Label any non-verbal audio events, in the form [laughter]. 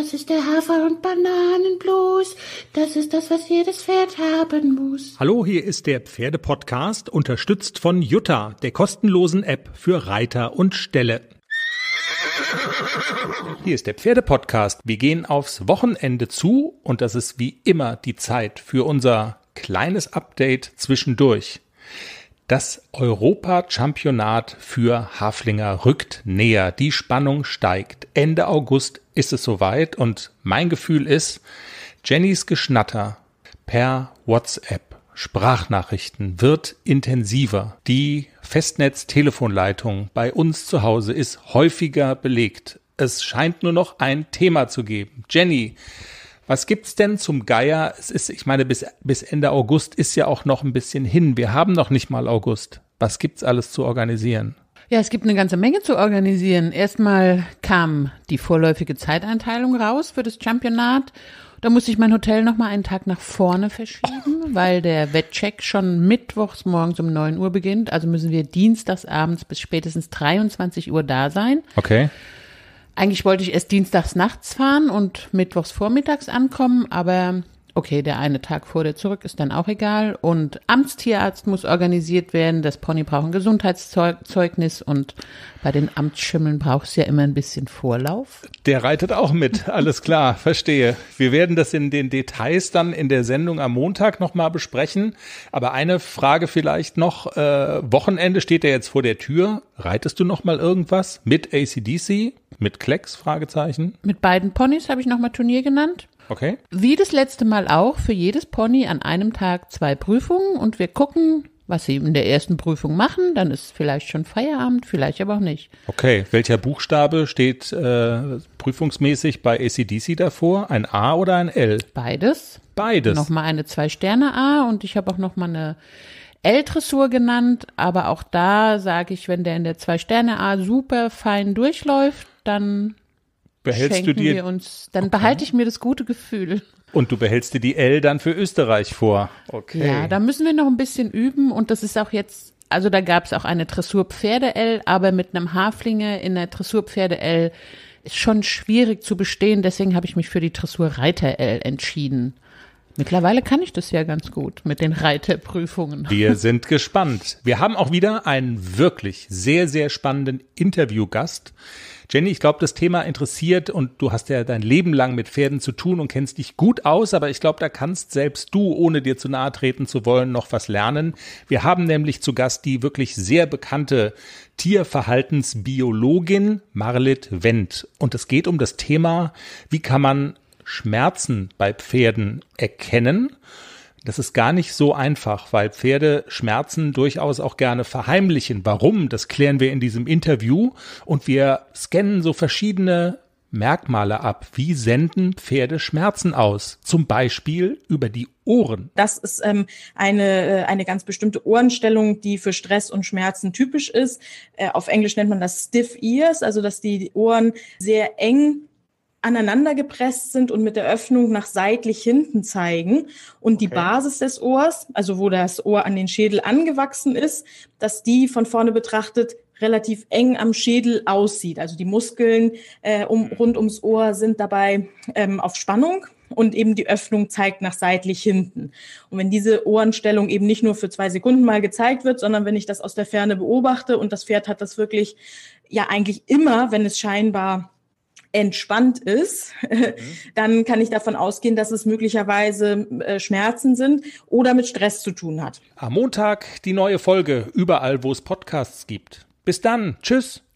Das ist der Hafer- und Bananenblues. Das ist das, was jedes Pferd haben muss. Hallo, hier ist der Pferdepodcast, unterstützt von Jutta, der kostenlosen App für Reiter und Ställe. Hier ist der Pferdepodcast. Wir gehen aufs Wochenende zu und das ist wie immer die Zeit für unser kleines Update zwischendurch. Das Europa-Championat für Haflinger rückt näher. Die Spannung steigt. Ende August ist es soweit und mein Gefühl ist, Jennys Geschnatter per WhatsApp, Sprachnachrichten wird intensiver. Die Festnetz-Telefonleitung bei uns zu Hause ist häufiger belegt. Es scheint nur noch ein Thema zu geben. Jenny, was gibt's denn zum Geier? Es ist, ich meine, bis, bis Ende August ist ja auch noch ein bisschen hin. Wir haben noch nicht mal August. Was gibt's alles zu organisieren? Ja, es gibt eine ganze Menge zu organisieren. Erstmal kam die vorläufige Zeiteinteilung raus für das Championat. Da musste ich mein Hotel nochmal einen Tag nach vorne verschieben, weil der Wettcheck schon mittwochs morgens um 9 Uhr beginnt. Also müssen wir dienstags abends bis spätestens 23 Uhr da sein. Okay. Eigentlich wollte ich erst dienstags nachts fahren und mittwochs vormittags ankommen, aber okay, der eine Tag vor der zurück ist dann auch egal. Und Amtstierarzt muss organisiert werden. Das Pony braucht ein Gesundheitszeugnis und bei den Amtsschimmeln braucht es ja immer ein bisschen Vorlauf. Der reitet auch mit. Alles klar, verstehe. Wir werden das in den Details dann in der Sendung am Montag nochmal besprechen. Aber eine Frage vielleicht noch. Äh, Wochenende steht er jetzt vor der Tür. Reitest du nochmal irgendwas mit ACDC? Mit Klecks? Fragezeichen. Mit beiden Ponys habe ich nochmal Turnier genannt. Okay. Wie das letzte Mal auch, für jedes Pony an einem Tag zwei Prüfungen und wir gucken, was sie in der ersten Prüfung machen. Dann ist vielleicht schon Feierabend, vielleicht aber auch nicht. Okay, welcher Buchstabe steht äh, prüfungsmäßig bei ACDC davor? Ein A oder ein L? Beides. Beides. Nochmal eine Zwei-Sterne-A und ich habe auch nochmal eine L-Dressur genannt, aber auch da sage ich, wenn der in der Zwei-Sterne-A super fein durchläuft, dann behältst du dir. Wir uns, dann okay. behalte ich mir das gute Gefühl. Und du behältst dir die L dann für Österreich vor. Okay. Ja, da müssen wir noch ein bisschen üben und das ist auch jetzt, also da gab es auch eine Dressurpferde-L, aber mit einem Haflinge in der Dressurpferde-L ist schon schwierig zu bestehen, deswegen habe ich mich für die Dressurreiter-L entschieden. Mittlerweile kann ich das ja ganz gut mit den Reiterprüfungen. Wir [laughs] sind gespannt. Wir haben auch wieder einen wirklich sehr, sehr spannenden Interviewgast. Jenny, ich glaube, das Thema interessiert und du hast ja dein Leben lang mit Pferden zu tun und kennst dich gut aus, aber ich glaube, da kannst selbst du, ohne dir zu nahe treten zu wollen, noch was lernen. Wir haben nämlich zu Gast die wirklich sehr bekannte Tierverhaltensbiologin Marlit Wendt und es geht um das Thema, wie kann man Schmerzen bei Pferden erkennen. Das ist gar nicht so einfach, weil Pferde Schmerzen durchaus auch gerne verheimlichen. Warum? Das klären wir in diesem Interview und wir scannen so verschiedene Merkmale ab. Wie senden Pferde Schmerzen aus? Zum Beispiel über die Ohren. Das ist ähm, eine, äh, eine ganz bestimmte Ohrenstellung, die für Stress und Schmerzen typisch ist. Äh, auf Englisch nennt man das Stiff Ears, also dass die Ohren sehr eng aneinandergepresst sind und mit der Öffnung nach seitlich hinten zeigen und okay. die Basis des Ohrs, also wo das Ohr an den Schädel angewachsen ist, dass die von vorne betrachtet relativ eng am Schädel aussieht. Also die Muskeln äh, um, mhm. rund ums Ohr sind dabei ähm, auf Spannung und eben die Öffnung zeigt nach seitlich hinten. Und wenn diese Ohrenstellung eben nicht nur für zwei Sekunden mal gezeigt wird, sondern wenn ich das aus der Ferne beobachte und das Pferd hat das wirklich ja eigentlich immer, wenn es scheinbar entspannt ist, mhm. [laughs] dann kann ich davon ausgehen, dass es möglicherweise äh, Schmerzen sind oder mit Stress zu tun hat. Am Montag die neue Folge, überall wo es Podcasts gibt. Bis dann, tschüss.